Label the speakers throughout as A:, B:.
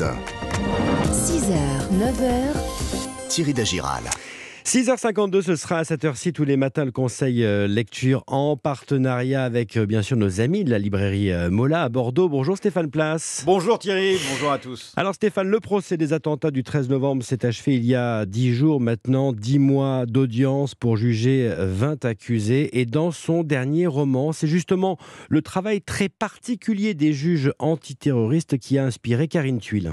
A: 6h, 9h.
B: Thierry Dagiral. 6h52, ce sera à cette heure-ci tous les matins le conseil euh, lecture en partenariat avec euh, bien sûr nos amis de la librairie euh, Mola à Bordeaux. Bonjour Stéphane Place.
C: Bonjour Thierry, bonjour à tous.
B: Alors Stéphane, le procès des attentats du 13 novembre s'est achevé il y a 10 jours maintenant, 10 mois d'audience pour juger 20 accusés. Et dans son dernier roman, c'est justement le travail très particulier des juges antiterroristes qui a inspiré Karine Tuile.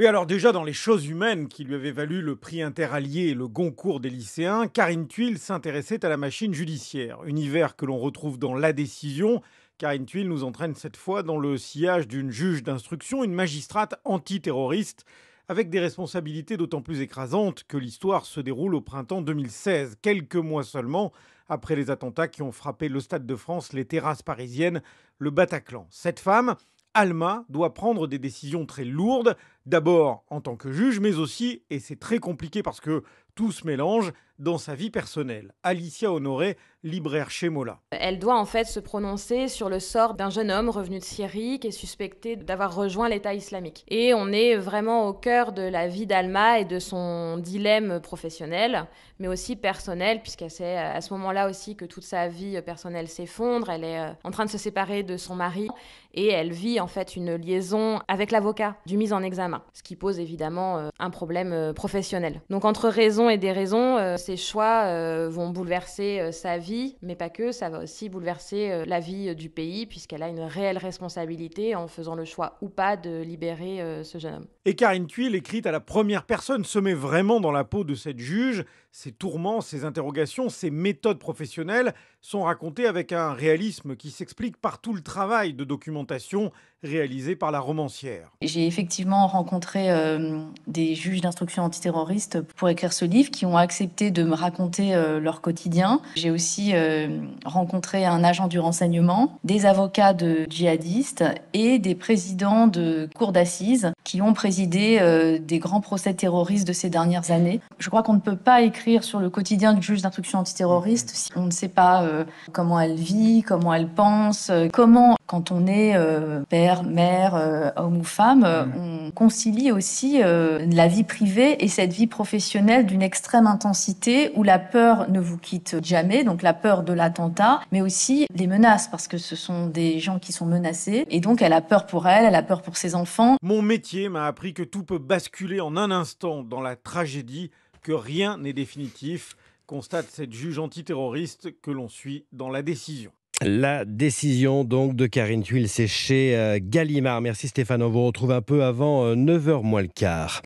C: Oui, alors déjà dans Les choses humaines qui lui avaient valu le prix interallié et le Goncourt des lycéens, Karine Tuile s'intéressait à la machine judiciaire, univers que l'on retrouve dans La décision. Karine Tuile nous entraîne cette fois dans le sillage d'une juge d'instruction, une magistrate antiterroriste, avec des responsabilités d'autant plus écrasantes que l'histoire se déroule au printemps 2016, quelques mois seulement après les attentats qui ont frappé le Stade de France, les terrasses parisiennes, le Bataclan. Cette femme, Alma doit prendre des décisions très lourdes, d'abord en tant que juge, mais aussi, et c'est très compliqué parce que tout se mélange dans sa vie personnelle. Alicia Honoré, libraire chez Mola.
A: Elle doit en fait se prononcer sur le sort d'un jeune homme revenu de Syrie qui est suspecté d'avoir rejoint l'État islamique. Et on est vraiment au cœur de la vie d'Alma et de son dilemme professionnel, mais aussi personnel, puisque c'est euh, à ce moment-là aussi que toute sa vie personnelle s'effondre. Elle est euh, en train de se séparer de son mari et elle vit en fait une liaison avec l'avocat du mise en examen, ce qui pose évidemment euh, un problème professionnel. Donc entre raison et des raisons, ses euh, ces choix euh, vont bouleverser euh, sa vie, mais pas que, ça va aussi bouleverser la vie du pays, puisqu'elle a une réelle responsabilité en faisant le choix ou pas de libérer ce jeune
C: homme. Et Karine Cuil, écrite à la première personne, se met vraiment dans la peau de cette juge ces tourments, ces interrogations, ces méthodes professionnelles sont racontées avec un réalisme qui s'explique par tout le travail de documentation réalisé par la romancière. J'ai effectivement
D: rencontré euh, des juges d'instruction antiterroriste pour écrire ce livre qui ont accepté de me raconter euh, leur quotidien. J'ai aussi euh, rencontré un agent du renseignement, des avocats de djihadistes et des présidents de cours d'assises qui ont présidé des grands procès terroristes de ces dernières années. Je crois qu'on ne peut pas écrire sur le quotidien du juge d'instruction antiterroriste si on ne sait pas euh, comment elle vit, comment elle pense, euh, comment, quand on est euh, père, mère, homme ou femme, mm. on concilie aussi la vie privée et cette vie professionnelle d'une extrême intensité où la peur ne vous quitte jamais, donc la peur de l'attentat, mais aussi des menaces, parce que ce sont des gens qui sont menacés, et donc elle a peur pour elle, elle a peur pour ses enfants.
C: Mon métier m'a appris que tout peut basculer en un instant dans la tragédie que rien n'est définitif, constate cette juge antiterroriste que l'on suit dans la décision.
B: La décision donc de Karine Tuil, c'est chez euh, Gallimard. Merci Stéphane, on vous retrouve un peu avant 9h euh, moins le quart.